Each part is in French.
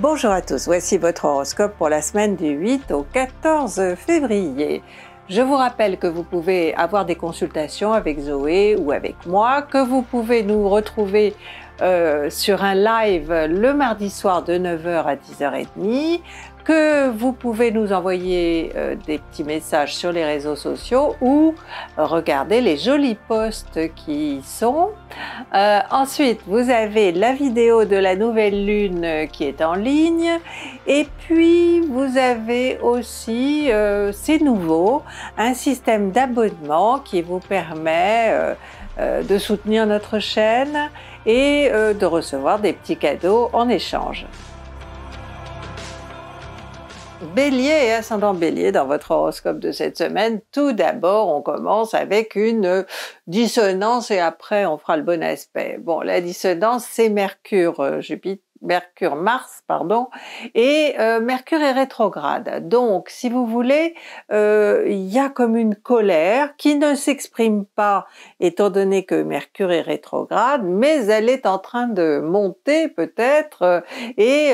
Bonjour à tous, voici votre horoscope pour la semaine du 8 au 14 février. Je vous rappelle que vous pouvez avoir des consultations avec Zoé ou avec moi, que vous pouvez nous retrouver euh, sur un live le mardi soir de 9h à 10h30, que vous pouvez nous envoyer euh, des petits messages sur les réseaux sociaux ou regarder les jolis posts qui y sont. Euh, ensuite, vous avez la vidéo de la nouvelle lune euh, qui est en ligne et puis vous avez aussi, c'est nouveau, un système d'abonnement qui vous permet de soutenir notre chaîne et de recevoir des petits cadeaux en échange. Bélier et hein, ascendant bélier dans votre horoscope de cette semaine, tout d'abord on commence avec une dissonance et après on fera le bon aspect. Bon, la dissonance c'est Mercure, euh, Jupiter Mercure, Mars, pardon, et euh, Mercure est rétrograde. Donc, si vous voulez, euh, il y a comme une colère qui ne s'exprime pas étant donné que Mercure est rétrograde, mais elle est en train de monter peut-être euh, et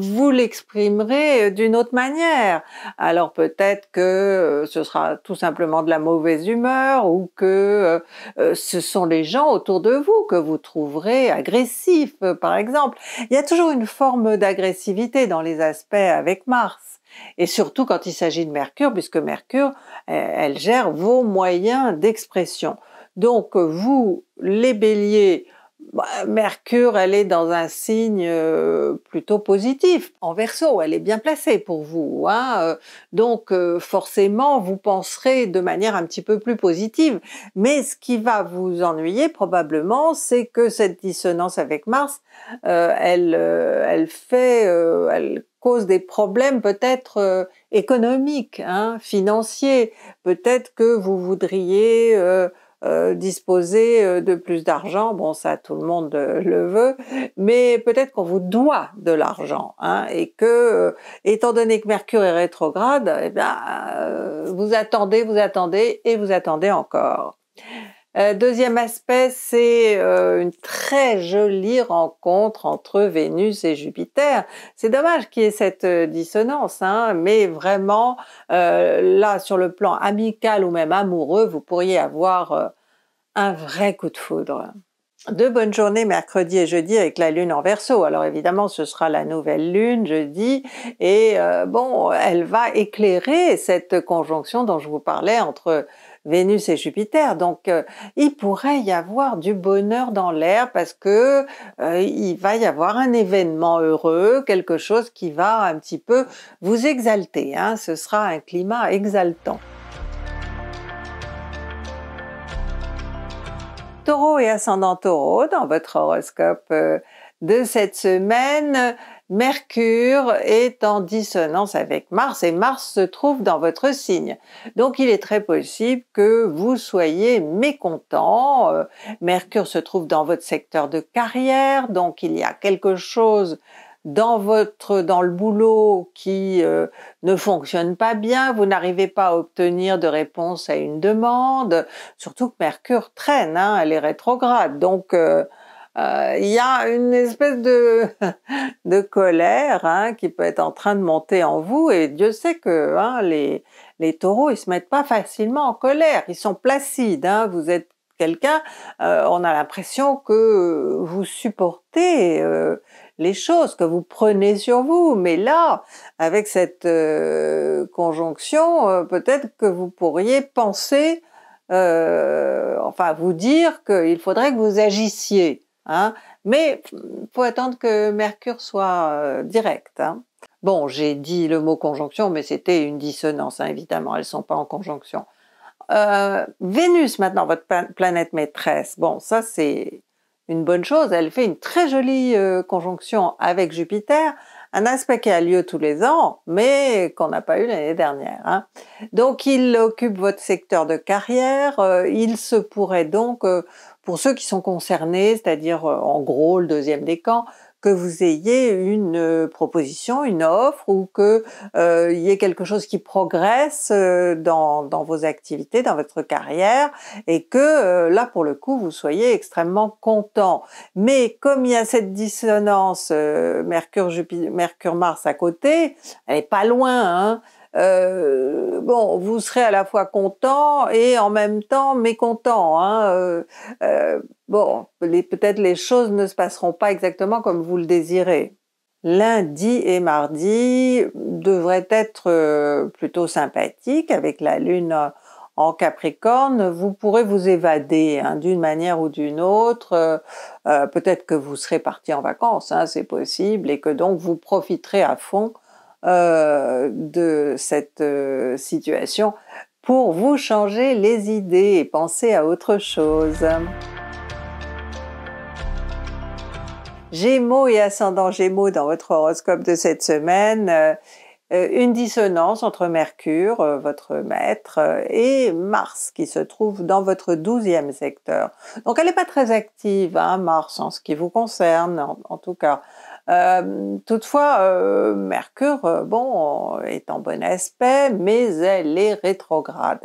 vous l'exprimerez d'une autre manière. Alors peut-être que ce sera tout simplement de la mauvaise humeur ou que ce sont les gens autour de vous que vous trouverez agressifs, par exemple toujours une forme d'agressivité dans les aspects avec Mars. Et surtout quand il s'agit de Mercure, puisque Mercure, euh, elle gère vos moyens d'expression. Donc vous, les béliers, bah, Mercure, elle est dans un signe euh, plutôt positif. En verso, elle est bien placée pour vous. Hein, euh. Donc euh, forcément, vous penserez de manière un petit peu plus positive. Mais ce qui va vous ennuyer probablement, c'est que cette dissonance avec Mars, elle, elle fait, elle cause des problèmes peut-être économiques, hein, financiers. Peut-être que vous voudriez euh, disposer euh, de plus d'argent. Bon, ça, tout le monde euh, le veut, mais peut-être qu'on vous doit de l'argent hein, et que, étant donné que Mercure est rétrograde, eh bien, vous attendez, vous attendez et vous attendez encore. Euh, deuxième aspect, c'est euh, une très jolie rencontre entre Vénus et Jupiter. C'est dommage qu'il y ait cette euh, dissonance, hein, mais vraiment, là, sur le plan amical ou même amoureux, vous pourriez avoir un vrai coup de foudre. Deux bonnes journées mercredi et jeudi avec la lune en verso. Alors évidemment, ce sera la nouvelle lune jeudi et bon, elle va éclairer cette conjonction dont je vous parlais entre Vénus et Jupiter. Donc euh, il pourrait y avoir du bonheur dans l'air parce que euh, il va y avoir un événement heureux, quelque chose qui va un petit peu vous exalter. Hein. Ce sera un climat exaltant. Taureau et ascendant Taureau dans votre horoscope euh, de cette semaine. Mercure est en dissonance avec Mars et Mars se trouve dans votre signe. Donc il est très possible que vous soyez mécontent. Euh, Mercure se trouve dans votre secteur de carrière, donc il y a quelque chose dans votre dans le boulot qui euh, ne fonctionne pas bien, vous n'arrivez pas à obtenir de réponse à une demande, surtout que Mercure traîne, hein, elle est rétrograde, donc euh, euh, il y a une espèce de, colère hein, qui peut être en train de monter en vous et Dieu sait que hein, les, taureaux ils se mettent pas facilement en colère, ils sont placides, hein. vous êtes quelqu'un, euh, on a l'impression que vous supportez euh, les choses, que vous prenez sur vous, mais là, avec cette conjonction, peut-être que vous pourriez penser, enfin vous dire qu'il faudrait que vous agissiez. Mais hein. mais faut attendre que Mercure soit euh, direct. Hein. Bon, j'ai dit le mot conjonction, mais c'était une dissonance, hein, évidemment, elles ne sont pas en conjonction. Euh, Vénus, maintenant, votre planète maîtresse, bon, ça c'est une bonne chose, elle fait une très jolie euh, conjonction avec Jupiter, un aspect qui a lieu tous les ans, mais qu'on n'a pas eu l'année dernière. Hein. Donc il occupe votre secteur de carrière, euh, il se pourrait donc, euh, pour ceux qui sont concernés, c'est-à-dire euh, en gros le deuxième décan, que vous ayez une euh, proposition, une offre ou que euh, il y ait quelque chose qui progresse euh, dans, vos activités, dans votre carrière et que là pour le coup vous soyez extrêmement content. Mais comme il y a cette dissonance Mercure-Mars Mercure à côté, elle est pas loin, hein, euh, bon, vous serez à la fois content et en même temps mécontent. Hein, euh, euh, bon, peut-être les choses ne se passeront pas exactement comme vous le désirez. Lundi et mardi devraient être plutôt sympathiques avec la lune en Capricorne, vous pourrez vous évader hein, d'une manière ou d'une autre. Peut-être que vous serez parti en vacances, hein, c'est possible, et que donc vous profiterez à fond euh, de cette euh, situation pour vous changer les idées et penser à autre chose. Gémeaux et ascendant Gémeaux dans votre horoscope de cette semaine, euh, une dissonance entre Mercure, votre maître, et Mars qui se trouve dans votre douzième secteur. Donc elle n'est pas très active, hein, Mars, en ce qui vous concerne, en tout cas. Euh, toutefois, euh, Mercure, euh, bon, est en bon aspect, mais elle est rétrograde.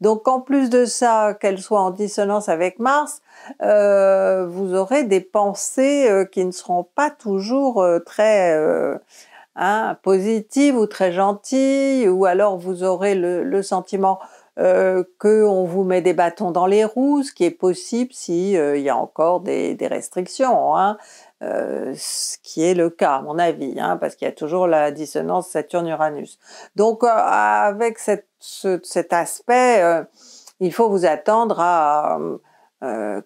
Donc, en plus de ça, qu'elle soit en dissonance avec Mars, vous aurez des pensées qui ne seront pas toujours très hein, positives ou très gentilles, ou alors vous aurez le, sentiment qu'on vous met des bâtons dans les roues, ce qui est possible s'il y a encore des, des restrictions. Hein. Euh, ce qui est le cas, à mon avis, hein, parce qu'il y a toujours la dissonance Saturne-Uranus. Donc, euh, avec cet aspect, euh, il faut vous attendre à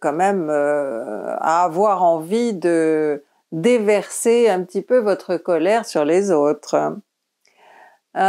quand même à avoir envie de déverser un petit peu votre colère sur les autres. nous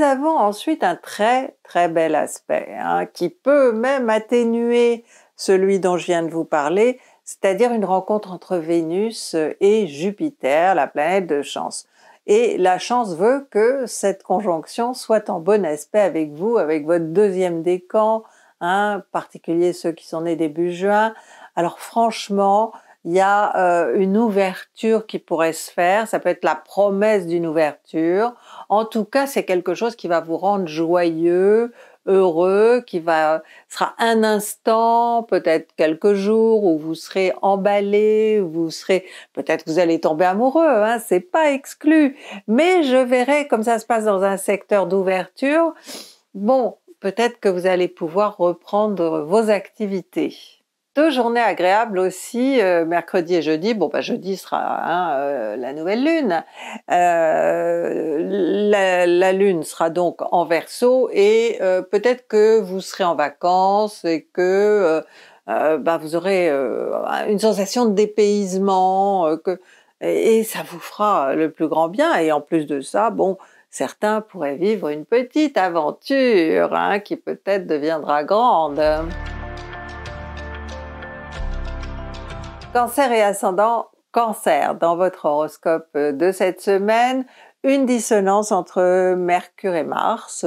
avons ensuite un très très bel aspect hein, qui peut même atténuer celui dont je viens de vous parler c'est-à-dire une rencontre entre Vénus euh, et Jupiter, la planète de chance. Et la chance veut que cette conjonction soit en bon aspect avec vous, avec votre deuxième décan, hein, particulier ceux qui sont nés début juin. Alors franchement, il y a euh, une ouverture qui pourrait se faire, ça peut être la promesse d'une ouverture. En tout cas, c'est quelque chose qui va vous rendre joyeux, heureux qui va sera un instant, peut-être quelques jours où vous serez emballé, vous serez peut-être vous allez tomber amoureux, hein, c'est pas exclu. Mais je verrai comme ça se passe dans un secteur d'ouverture. Bon, peut-être que vous allez pouvoir reprendre vos activités. Deux journées agréables aussi, euh, mercredi et jeudi. Bon, bah, jeudi sera hein, euh, la nouvelle lune. Euh, la, lune sera donc en verso et peut-être que vous serez en vacances et que bah, vous aurez une sensation de dépaysement que, et, ça vous fera le plus grand bien. Et en plus de ça, bon, certains pourraient vivre une petite aventure hein, qui peut-être deviendra grande. Cancer et ascendant cancer, dans votre horoscope de cette semaine, une dissonance entre Mercure et Mars.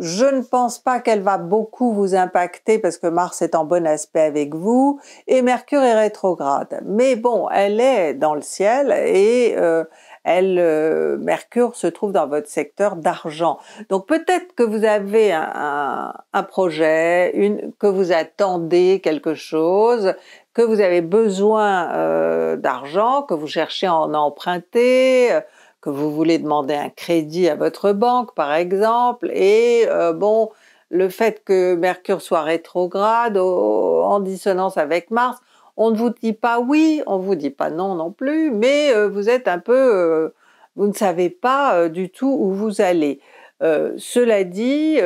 Je ne pense pas qu'elle va beaucoup vous impacter parce que Mars est en bon aspect avec vous et Mercure est rétrograde. Mais bon, elle est dans le ciel et euh, elle, euh, Mercure se trouve dans votre secteur d'argent. Donc peut-être que vous avez un, projet, que vous attendez quelque chose, que vous avez besoin euh, d'argent, que vous cherchez à en emprunter, euh, que vous voulez demander un crédit à votre banque par exemple, et bon, le fait que Mercure soit rétrograde, en dissonance avec Mars, on ne vous dit pas oui, on vous dit pas non non plus, mais euh, vous êtes un peu, euh, vous ne savez pas euh, du tout où vous allez. cela dit,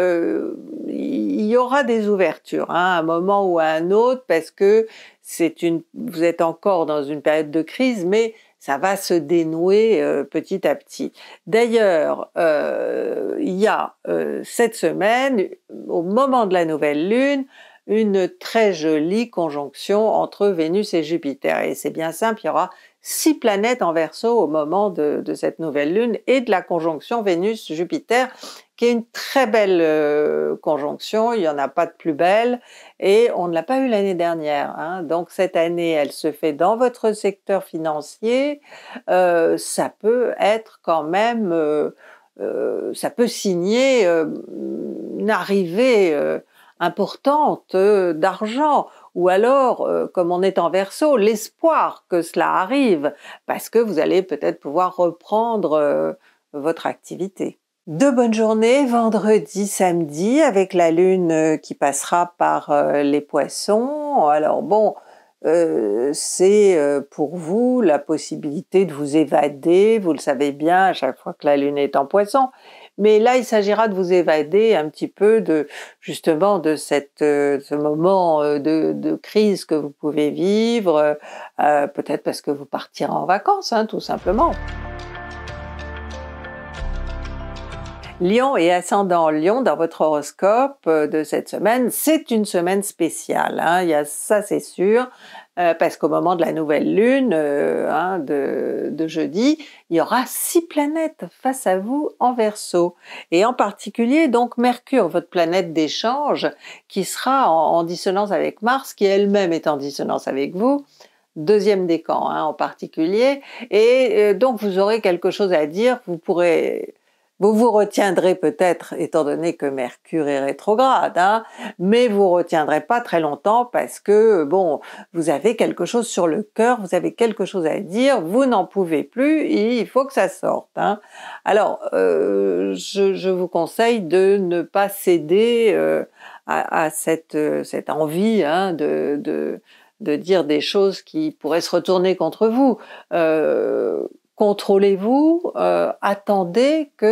il y aura des ouvertures à hein, un moment ou à un autre parce que c'est une, vous êtes encore dans une période de crise, mais ça va se dénouer petit à petit. D'ailleurs, il y a cette semaine, au moment de la nouvelle lune, une très jolie conjonction entre Vénus et Jupiter. Et c'est bien simple, il y aura six planètes en verso au moment de, cette nouvelle lune et de la conjonction Vénus-Jupiter, qui est une très belle euh, conjonction, il n'y en a pas de plus belle, et on ne l'a pas eu l'année dernière. Hein. Donc cette année, elle se fait dans votre secteur financier, euh, ça peut être quand même, euh, ça peut signer une arrivée importante euh, d'argent ou alors, euh, comme on est en verso, l'espoir que cela arrive, parce que vous allez peut-être pouvoir reprendre euh, votre activité. Deux bonnes journées, vendredi, samedi, avec la lune qui passera par les poissons. Alors bon, c'est pour vous la possibilité de vous évader, vous le savez bien à chaque fois que la lune est en poisson, mais là, il s'agira de vous évader un petit peu de justement de cette euh, ce moment euh, de, crise que vous pouvez vivre, euh, peut-être parce que vous partirez en vacances, hein, tout simplement. Lion et ascendant Lion dans votre horoscope euh, de cette semaine, c'est une semaine spéciale, hein, il y a, ça c'est sûr, euh, parce qu'au moment de la nouvelle lune euh, hein, de, jeudi, il y aura six planètes face à vous en Verseau, et en particulier donc Mercure, votre planète d'échange, qui sera en, dissonance avec Mars, qui elle-même est en dissonance avec vous, deuxième décan hein, en particulier, et donc vous aurez quelque chose à dire, vous pourrez vous vous retiendrez peut-être, étant donné que Mercure est rétrograde, hein, mais vous retiendrez pas très longtemps parce que, bon, vous avez quelque chose sur le cœur, vous avez quelque chose à dire, vous n'en pouvez plus, et il faut que ça sorte. Hein. Alors, euh, je, vous conseille de ne pas céder euh, à, cette, cette envie hein, de, de, de, dire des choses qui pourraient se retourner contre vous. Euh, contrôlez-vous, euh, attendez que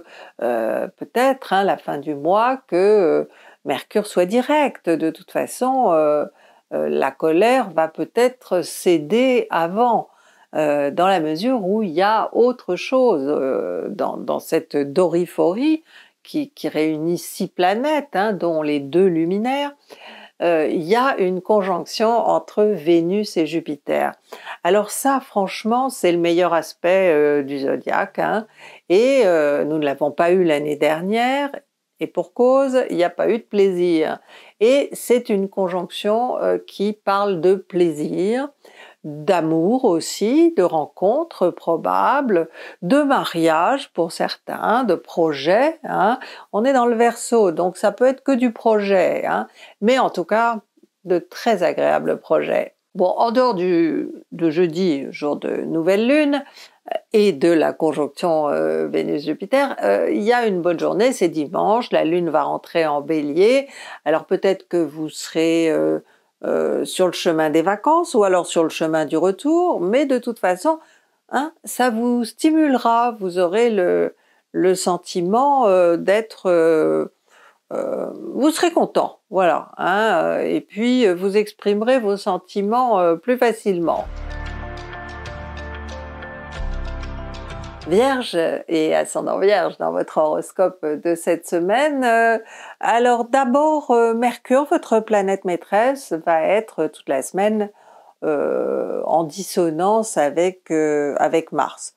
euh, euh, peut-être hein, la fin du mois que Mercure soit direct. De toute façon, la colère va peut-être céder avant, dans la mesure où il y a autre chose dans, cette doriforie qui, réunit six planètes, hein, dont les deux luminaires. Euh, il y a une conjonction entre Vénus et Jupiter. Alors ça, franchement, c'est le meilleur aspect euh, du zodiaque. Hein. et euh, nous ne l'avons pas eu l'année dernière. Et pour cause, il n'y a pas eu de plaisir. Et c'est une conjonction qui parle de plaisir d'amour aussi, de rencontres probables, de mariage pour certains, de projets. Hein. On est dans le verso, donc ça peut être que du projet, hein. mais en tout cas de très agréables projets. Bon, en dehors du, jeudi, jour de nouvelle lune, euh, et de la conjonction euh, Vénus-Jupiter, euh, il y a une bonne journée, c'est dimanche, la lune va rentrer en bélier, alors peut-être que vous serez... Euh, sur le chemin des vacances ou alors sur le chemin du retour, mais de toute façon, hein, ça vous stimulera, vous aurez le, le sentiment euh, d'être... Euh, vous serez content, voilà, hein, et puis vous exprimerez vos sentiments plus facilement. Vierge et ascendant Vierge dans votre horoscope de cette semaine. Euh, alors d'abord, euh, Mercure, votre planète maîtresse, va être toute la semaine euh, en dissonance avec, avec Mars.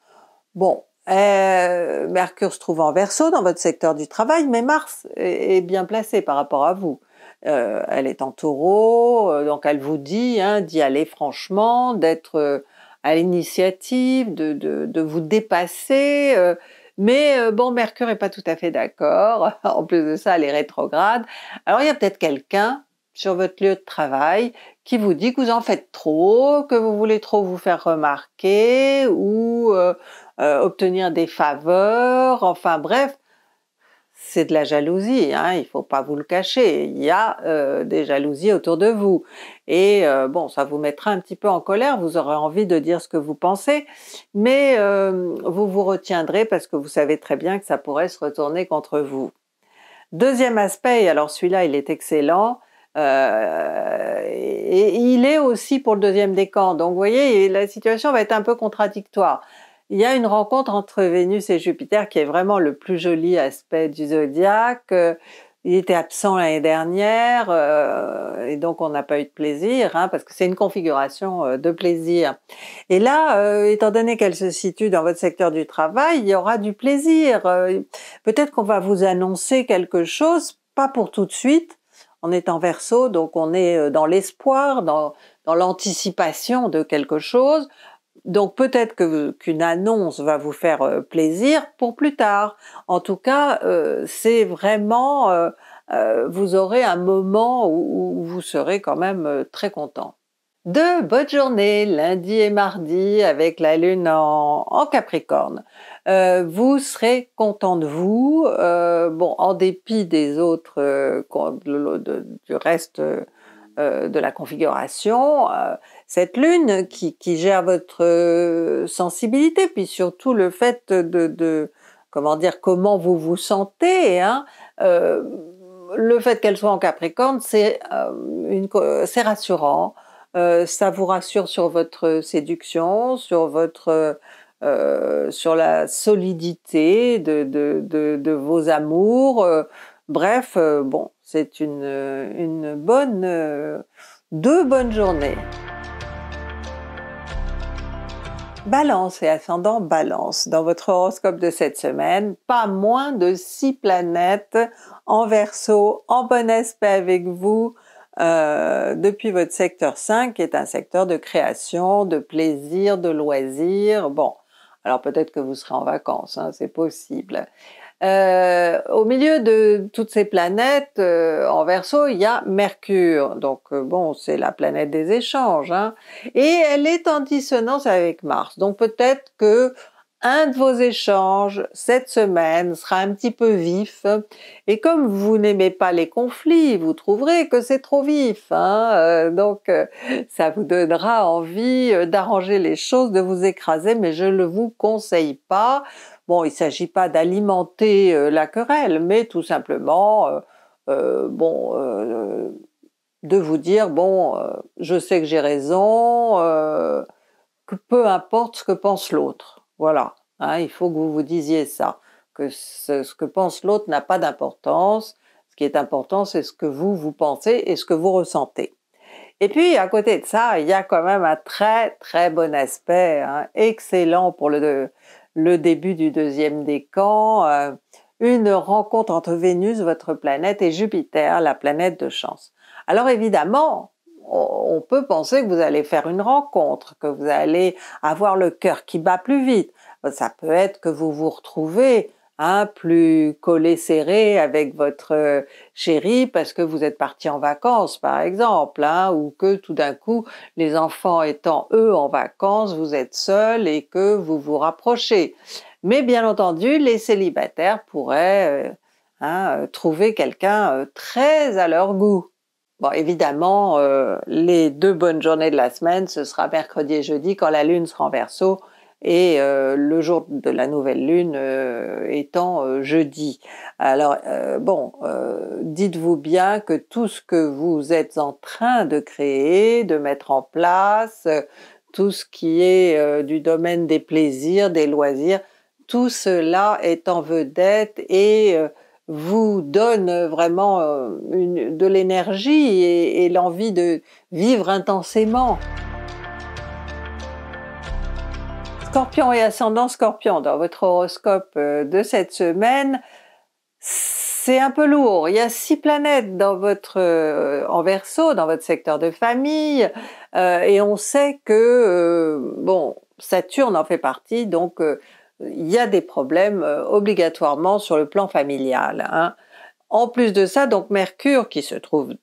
Bon, Mercure se trouve en Verseau dans votre secteur du travail, mais Mars est, bien placée par rapport à vous. elle est en taureau, donc elle vous dit hein, d'y aller franchement, d'être à l'initiative, de, de, vous dépasser. Euh, mais euh, bon, Mercure n'est pas tout à fait d'accord. en plus de ça, elle est rétrograde. Alors il y a peut-être quelqu'un sur votre lieu de travail qui vous dit que vous en faites trop, que vous voulez trop vous faire remarquer ou euh, obtenir des faveurs. Enfin bref, c'est de la jalousie, il hein, il faut pas vous le cacher, il y a euh, des jalousies autour de vous. Et euh, bon, ça vous mettra un petit peu en colère, vous aurez envie de dire ce que vous pensez, mais euh, vous vous retiendrez parce que vous savez très bien que ça pourrait se retourner contre vous. Deuxième aspect, alors celui-là il est excellent, et, il est aussi pour le deuxième décan. Donc vous voyez, la situation va être un peu contradictoire. Il y a une rencontre entre Vénus et Jupiter qui est vraiment le plus joli aspect du zodiaque. Euh, il était absent l'année dernière euh, et donc on n'a pas eu de plaisir hein, parce que c'est une configuration euh, de plaisir. Et là, étant donné qu'elle se situe dans votre secteur du travail, il y aura du plaisir. Peut-être qu'on va vous annoncer quelque chose, pas pour tout de suite. On est en verso, donc on est dans l'espoir, dans l'anticipation de quelque chose. Donc peut-être qu'une annonce va vous faire euh, plaisir pour plus tard. En tout cas, euh, c'est vraiment, euh, vous aurez un moment où, vous serez quand même très content. Deux, bonnes journées lundi et mardi avec la lune en, Capricorne. vous serez content de vous, bon en dépit des autres, du reste de la configuration cette lune qui, gère votre euh, sensibilité, puis surtout le fait de, comment dire, comment vous vous sentez. Hein. Euh, le fait qu'elle soit en Capricorne, c'est euh, rassurant. ça vous rassure sur votre séduction, sur votre sur la solidité de, vos amours. bref, bon, c'est une bonne deux bonnes journées. Balance et ascendant balance. Dans votre horoscope de cette semaine, pas moins de six planètes en verso, en bon aspect avec vous, euh, depuis votre secteur 5, qui est un secteur de création, de plaisir, de loisirs. Bon, alors peut-être que vous serez en vacances, hein, c'est possible. Euh, au milieu de toutes ces planètes, euh, en verso, il y a Mercure. Donc euh, bon, c'est la planète des échanges. Hein. et elle est en dissonance avec Mars. Donc peut-être que un de vos échanges cette semaine sera un petit peu vif et comme vous n'aimez pas les conflits, vous trouverez que c'est trop vif, hein. euh, donc euh, ça vous donnera envie euh, d'arranger les choses, de vous écraser, mais je ne vous conseille pas. Bon, il ne s'agit pas d'alimenter la querelle, mais tout simplement, bon, de vous dire, bon, je sais que j'ai raison, que peu importe ce que pense l'autre. Voilà, hein, il faut que vous vous disiez ça, que ce, que pense l'autre n'a pas d'importance, ce qui est important c'est ce que vous, vous pensez et ce que vous ressentez. Et puis à côté de ça, il y a quand même un très très bon aspect, hein, excellent pour le, début du deuxième décan, euh, une rencontre entre Vénus, votre planète, et Jupiter, la planète de chance. Alors évidemment, on peut penser que vous allez faire une rencontre, que vous allez avoir le cœur qui bat plus vite. Ça peut être que vous vous retrouvez hein, plus collé serré avec votre euh, chéri parce que vous êtes parti en vacances par exemple, hein, ou que tout d'un coup les enfants étant eux en vacances, vous êtes seul et que vous vous rapprochez. Mais bien entendu, les célibataires pourraient euh, hein, trouver quelqu'un euh, très à leur goût. Bon, évidemment, euh, les deux bonnes journées de la semaine, ce sera mercredi et jeudi quand la Lune sera en verso et euh, le jour de la nouvelle lune euh, étant jeudi. Alors bon, dites-vous bien que tout ce que vous êtes en train de créer, de mettre en place, tout ce qui est du domaine des plaisirs, des loisirs, tout cela est en vedette et vous donne vraiment euh, de l'énergie et, l'envie de vivre intensément. Scorpion et ascendant Scorpion, dans votre horoscope euh, de cette semaine, c'est un peu lourd. Il y a six planètes dans votre euh, en verso, dans votre secteur de famille, et on sait que bon, Saturne en fait partie, donc il y a des problèmes euh, obligatoirement sur le plan familial. Hein. En plus de ça, donc Mercure, qui se trouve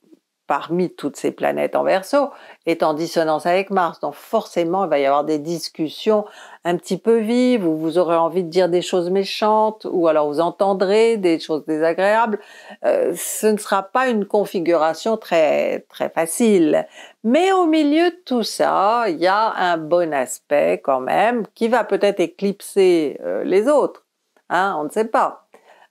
parmi toutes ces planètes en verso, est en dissonance avec Mars. Donc forcément, il va y avoir des discussions un petit peu vives, où vous aurez envie de dire des choses méchantes, ou alors vous entendrez des choses désagréables. Euh, ce ne sera pas une configuration très, très facile. Mais au milieu de tout ça, il y a un bon aspect quand même qui va peut-être éclipser euh, les autres. Hein, on ne sait pas.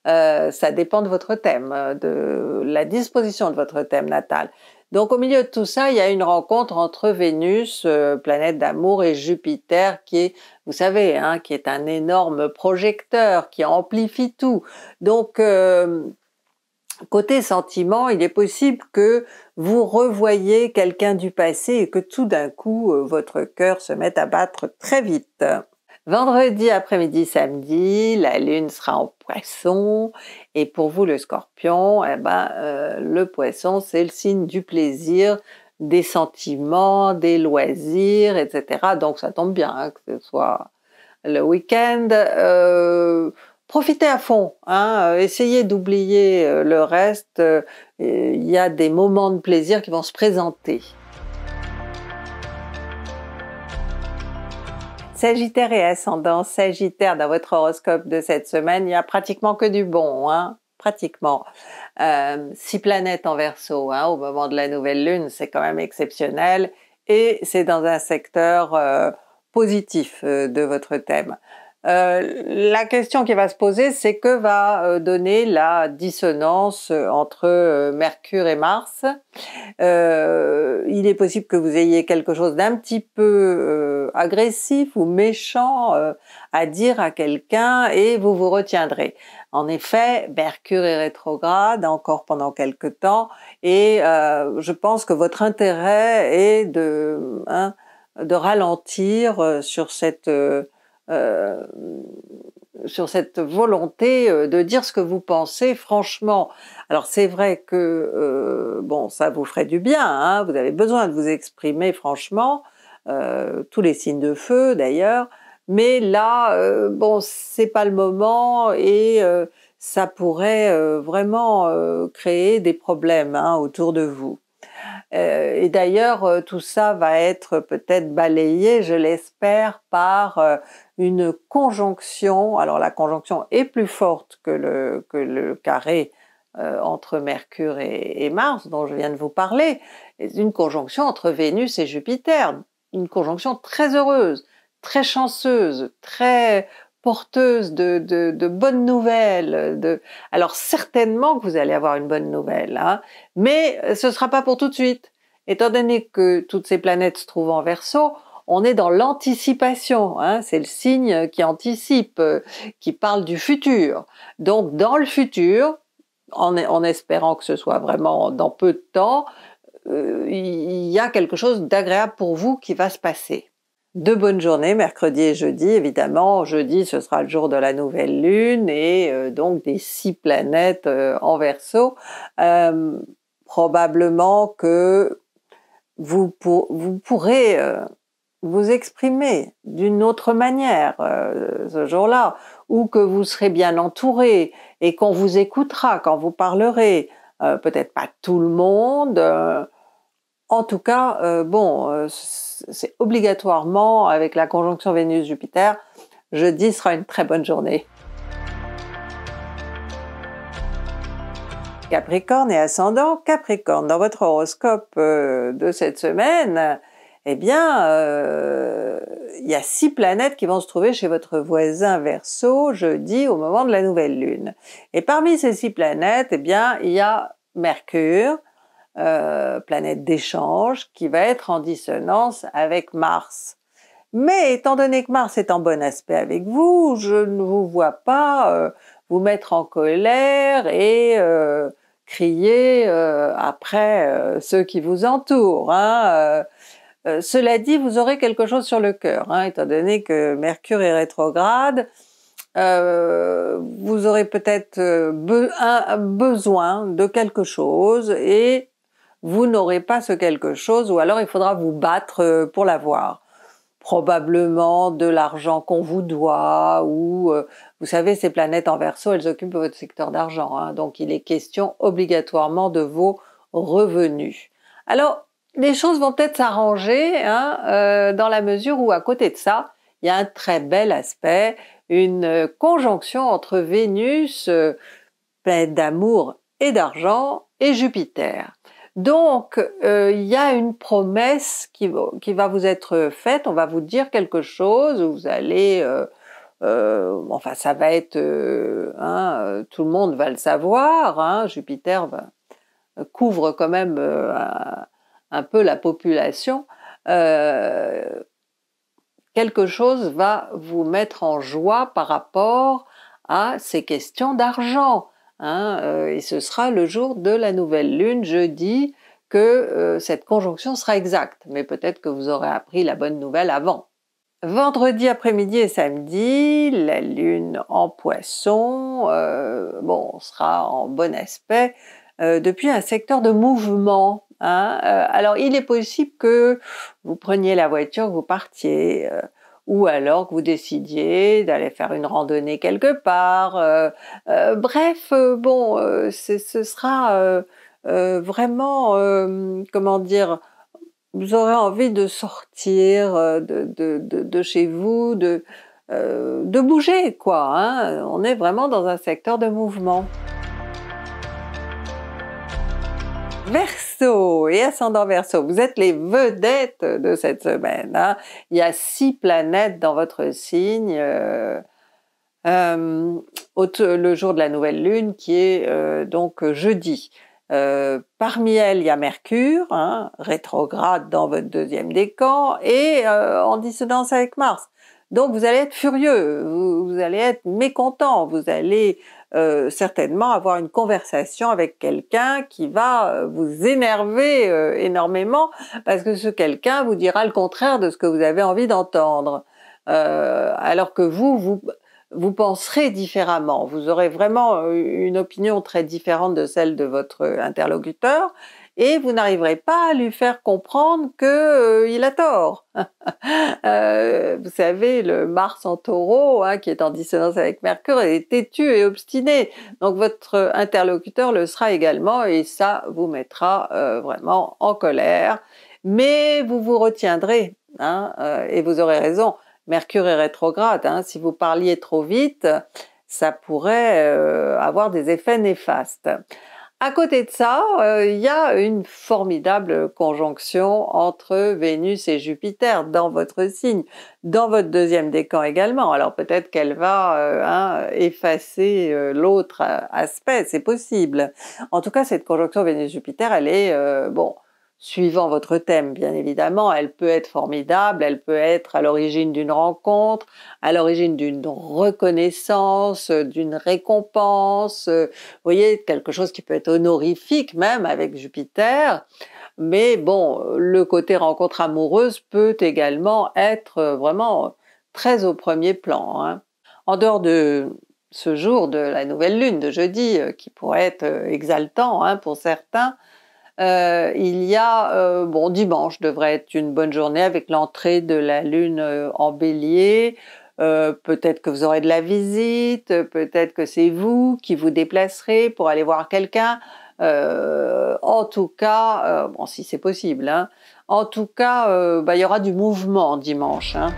Euh, ça dépend de votre thème, euh, de la disposition de votre thème natal. Donc au milieu de tout ça, il y a une rencontre entre Vénus, planète d'amour, et Jupiter qui est, vous savez, hein, qui est un énorme projecteur qui amplifie tout. Donc Côté sentiment, il est possible que vous revoyez quelqu'un du passé et que tout d'un coup, euh, votre cœur se mette à battre très vite. Vendredi après-midi, samedi, la lune sera en poisson et pour vous le scorpion, eh ben, euh, le poisson c'est le signe du plaisir, des sentiments, des loisirs, etc. Donc ça tombe bien hein, que ce soit le week-end. Euh, profitez à fond, hein, euh, essayez d'oublier euh, le reste, euh, il y a des moments de plaisir qui vont se présenter. Sagittaire et ascendant Sagittaire dans votre horoscope de cette semaine, il n'y a pratiquement que du bon, hein, pratiquement. six planètes en verso hein, au moment de la nouvelle lune, c'est quand même exceptionnel et c'est dans un secteur positif de votre thème. Euh, la question qui va se poser, c'est que va euh, donner la dissonance euh, entre Mercure et Mars. il est possible que vous ayez quelque chose d'un petit peu agressif ou méchant à dire à quelqu'un et vous vous retiendrez. En effet, Mercure est rétrograde encore pendant quelque temps et je pense que votre intérêt est de, hein, de ralentir sur cette euh, sur cette volonté euh, de dire ce que vous pensez franchement. Alors c'est vrai que euh, bon, ça vous ferait du bien. Hein, vous avez besoin de vous exprimer franchement, tous les signes de feu d'ailleurs. Mais là, bon, c'est pas le moment et ça pourrait vraiment créer des problèmes hein, autour de vous. Euh, et d'ailleurs, euh, tout ça va être peut-être balayé, je l'espère, par euh, une conjonction. Alors la conjonction est plus forte que le, que le carré entre Mercure et, Mars dont je viens de vous parler. Une conjonction entre Vénus et Jupiter. Une conjonction très heureuse, très chanceuse, très porteuse de, de, bonnes nouvelles. De... Alors certainement que vous allez avoir une bonne nouvelle, hein, mais euh, ce sera pas pour tout de suite. Étant donné que toutes ces planètes se trouvent en verso, on est dans l'anticipation, hein, c'est le signe qui anticipe, euh, qui parle du futur. Donc dans le futur, en, espérant que ce soit vraiment dans peu de temps, euh, il y a quelque chose d'agréable pour vous qui va se passer. Deux bonnes journées, mercredi et jeudi. Évidemment, jeudi, ce sera le jour de la nouvelle lune et euh, donc des six planètes euh, en verso. Euh, probablement que vous, vous pourrez vous exprimer d'une autre manière ce jour-là, ou que vous serez bien entouré et qu'on vous écoutera quand vous parlerez. Peut-être pas tout le monde. en tout cas, bon c'est obligatoirement avec la conjonction Vénus-Jupiter, jeudi sera une très bonne journée. Capricorne et ascendant Capricorne, dans votre horoscope euh, de cette semaine, eh bien, euh, il y a six planètes qui vont se trouver chez votre voisin Verseau jeudi au moment de la nouvelle lune. Et parmi ces six planètes, eh bien, il y a Mercure, euh, planète d'échange, qui va être en dissonance avec Mars. Mais étant donné que Mars est en bon aspect avec vous, je ne vous vois pas euh, vous mettre en colère et euh, crier après ceux qui vous entourent. Hein. cela dit, vous aurez quelque chose sur le cœur, hein, étant donné que Mercure est rétrograde, vous aurez peut-être besoin de quelque chose et vous n'aurez pas ce quelque chose ou alors il faudra vous battre euh, pour l'avoir. Probablement de l'argent qu'on vous doit ou, euh, vous savez, ces planètes en verso, elles occupent votre secteur d'argent. Hein, donc il est question obligatoirement de vos revenus. Alors, les choses vont peut-être s'arranger hein, euh, dans la mesure où à côté de ça, il y a un très bel aspect, une conjonction entre Vénus, pleine d'amour et d'argent, et Jupiter. Donc, euh, il y a une promesse qui, va vous être faite, on va vous dire quelque chose, vous allez... Euh, euh, enfin, ça va être... Hein, tout le monde va le savoir, hein. Jupiter couvre quand même un, peu la population. quelque chose va vous mettre en joie par rapport à ces questions d'argent. Hein, euh, et ce sera le jour de la nouvelle lune, jeudi, que euh, cette conjonction sera exacte, mais peut-être que vous aurez appris la bonne nouvelle avant. Vendredi après-midi et samedi, la lune en poisson, euh, bon, sera en bon aspect depuis un secteur de mouvement. Hein, alors il est possible que vous preniez la voiture, que vous partiez, ou alors que vous décidiez d'aller faire une randonnée quelque part. Euh, euh, bref, euh, bon, ce sera vraiment, comment dire, vous aurez envie de sortir de, chez vous, de, bouger, quoi. Hein. On est vraiment dans un secteur de mouvement. Merci et ascendant Verseau, vous êtes les vedettes de cette semaine. Hein. Il y a six planètes dans votre signe. Euh, euh, le jour de la nouvelle lune qui est euh, donc jeudi. parmi elles, il y a Mercure, hein, rétrograde dans votre deuxième décan, et en dissonance avec Mars. Donc vous allez être furieux, vous allez être mécontent, vous allez euh, certainement avoir une conversation avec quelqu'un qui va euh, vous énerver euh, énormément parce que ce quelqu'un vous dira le contraire de ce que vous avez envie d'entendre. alors que vous, vous penserez différemment, vous aurez vraiment une opinion très différente de celle de votre interlocuteur et vous n'arriverez pas à lui faire comprendre que euh, il a tort. Euh, vous savez, le Mars en taureau, hein, qui est en dissonance avec Mercure, est têtu et obstiné. Donc votre interlocuteur le sera également et ça vous mettra euh, vraiment en colère. Mais vous vous retiendrez hein, et vous aurez raison. Mercure est rétrograde. Hein. si vous parliez trop vite, ça pourrait avoir des effets néfastes. À côté de ça, euh, il y a une formidable conjonction entre Vénus et Jupiter dans votre signe, dans votre deuxième décan également. Alors peut-être qu'elle va euh, hein, effacer euh, l'autre aspect, c'est possible. En tout cas, cette conjonction Vénus-Jupiter, elle est bon suivant votre thème, bien évidemment. Elle peut être formidable, elle peut être à l'origine d'une rencontre, à l'origine d'une reconnaissance, d'une récompense, euh, vous voyez, quelque chose qui peut être honorifique même avec Jupiter. Mais bon, le côté rencontre amoureuse peut également être vraiment très au premier plan. Hein. En dehors de ce jour de la nouvelle lune de jeudi, euh, qui pourrait être euh, exaltant hein, pour certains, euh, il y a, euh, bon, dimanche devrait être une bonne journée avec l'entrée de la Lune euh, en bélier. peut-être que vous aurez de la visite, peut-être que c'est vous qui vous déplacerez pour aller voir quelqu'un. en tout cas, bon, si c'est possible, hein. en tout cas, bah, il y aura du mouvement dimanche. Hein.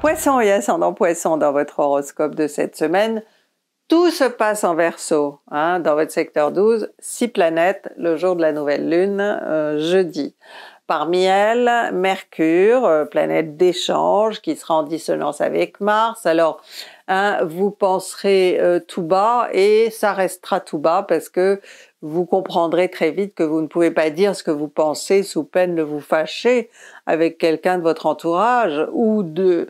Poisson et ascendant poisson dans votre horoscope de cette semaine. Tout se passe en verso hein, dans votre secteur 12, six planètes le jour de la nouvelle lune, euh, jeudi. Parmi elles, Mercure, euh, planète d'échange, qui sera en dissonance avec Mars. Alors, hein, vous penserez euh, tout bas et ça restera tout bas parce que vous comprendrez très vite que vous ne pouvez pas dire ce que vous pensez sous peine de vous fâcher avec quelqu'un de votre entourage ou de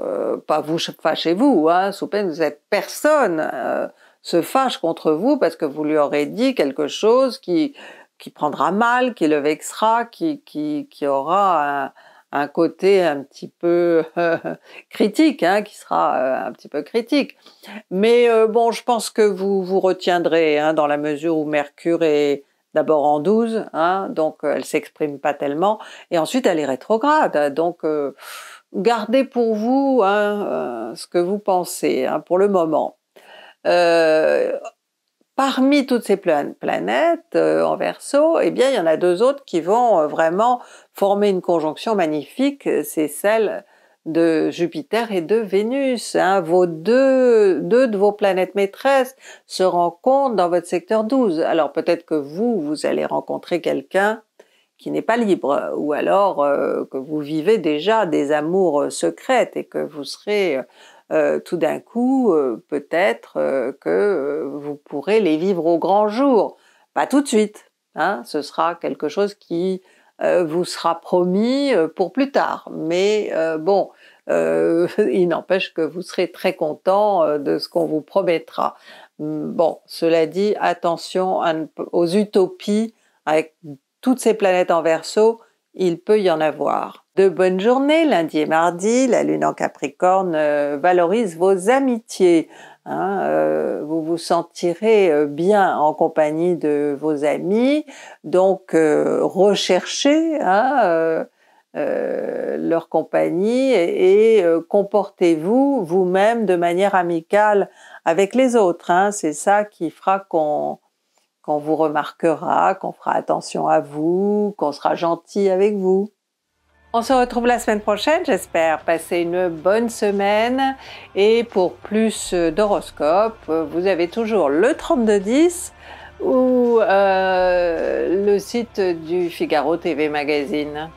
euh, pas vous fâchez-vous, hein, sous peine êtes personne euh, se fâche contre vous parce que vous lui aurez dit quelque chose qui, prendra mal, qui le vexera, qui, qui, aura un, côté un petit peu critique, hein, qui sera euh, un petit peu critique. Mais bon, je pense que vous vous retiendrez hein, dans la mesure où Mercure est d'abord en 12, hein, donc elle s'exprime pas tellement, et ensuite elle est rétrograde, donc gardez pour vous hein, euh, ce que vous pensez hein, pour le moment. Euh, parmi toutes ces planètes euh, en verso, eh bien, il y en a deux autres qui vont vraiment former une conjonction magnifique, c'est celle de Jupiter et de Vénus. Hein. Vos deux, deux de vos planètes maîtresses se rencontrent dans votre secteur 12. Alors peut-être que vous, vous allez rencontrer quelqu'un qui n'est pas libre, ou alors euh, que vous vivez déjà des amours euh, secrètes et que vous serez euh, tout d'un coup, peut-être que vous pourrez les vivre au grand jour. Pas tout de suite, hein, ce sera quelque chose qui vous sera promis pour plus tard. Mais bon, il n'empêche que vous serez très content de ce qu'on vous promettra. Bon, cela dit, attention aux utopies avec toutes ces planètes en verso, il peut y en avoir. De bonnes journées, lundi et mardi, la lune en Capricorne euh, valorise vos amitiés. Hein, euh, vous vous sentirez euh, bien en compagnie de vos amis, donc recherchez hein, leur compagnie et, comportez-vous vous-même de manière amicale avec les autres. Hein. C'est ça qui fera qu'on qu'on vous remarquera, qu'on fera attention à vous, qu'on sera gentil avec vous. On se retrouve la semaine prochaine, j'espère. Passez une bonne semaine et pour plus d'horoscopes, vous avez toujours le 3210 ou euh, le site du Figaro TV Magazine.